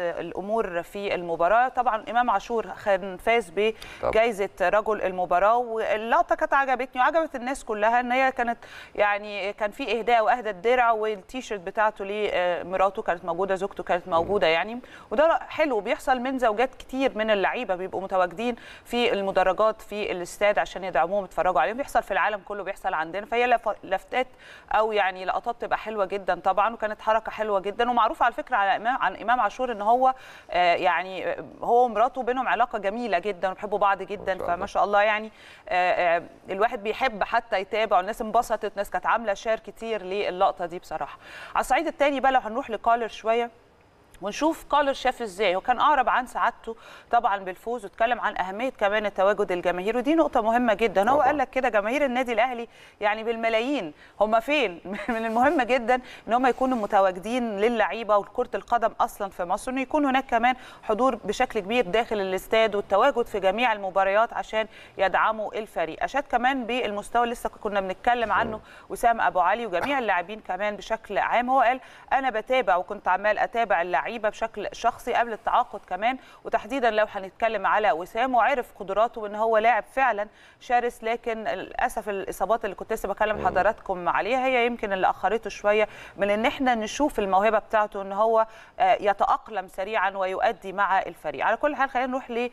الامور في المباراه طبعا امام عاشور كان فاز بجائزه رجل المباراه واللقطه كانت عجبتني وعجبت الناس كلها ان هي كانت يعني كان في اهداء واهدى الدرع والتيشيرت بتاعته لمراته آه، كانت موجوده زوجته كانت موجوده يعني وده حلو بيحصل من زوجات كتير من اللعيبه بيبقوا متواجدين في المدرجات في الاستاد عشان يدعموهم يتفرجوا عليهم بيحصل في العالم كله بيحصل عندنا فهي لفتات او يعني لقطات تبقى حلوه جدا طبعا وكانت حركه حلوه جدا ومعروفه على فكره على امام عن امام عاشور هو آه، يعني آه، هو ومراته بينهم علاقه جميله جدا وبيحبوا بعض جدا فما شاء الله يعني آه، الواحد بيحب حتى يتابع الناس انبسطت ناس كانت عامله شير كتير للقطه دي بصراحه على الصعيد الثاني بقى لو هنروح لكالر شويه ونشوف كولر شاف ازاي وكان اقرب عن سعادته طبعا بالفوز واتكلم عن اهميه كمان التواجد الجماهير ودي نقطه مهمه جدا هو قال لك كده جماهير النادي الاهلي يعني بالملايين هم فين من المهم جدا ان هم يكونوا متواجدين للعيبه وكره القدم اصلا في مصر انه يكون هناك كمان حضور بشكل كبير داخل الاستاد والتواجد في جميع المباريات عشان يدعموا الفريق اشاد كمان بالمستوى اللي لسه كنا بنتكلم عنه وسام ابو علي وجميع اللاعبين كمان بشكل عام هو قال انا بتابع وكنت عمال اتابع اللعيبه اللعيبه بشكل شخصي قبل التعاقد كمان وتحديدا لو هنتكلم على وسام وعرف قدراته وان هو لاعب فعلا شرس لكن للاسف الاصابات اللي كنت لسه بكلم حضراتكم عليها هي يمكن اللي اخرته شويه من ان احنا نشوف الموهبه بتاعته ان هو آه، يتاقلم سريعا ويؤدي مع الفريق على كل حال خلينا نروح ل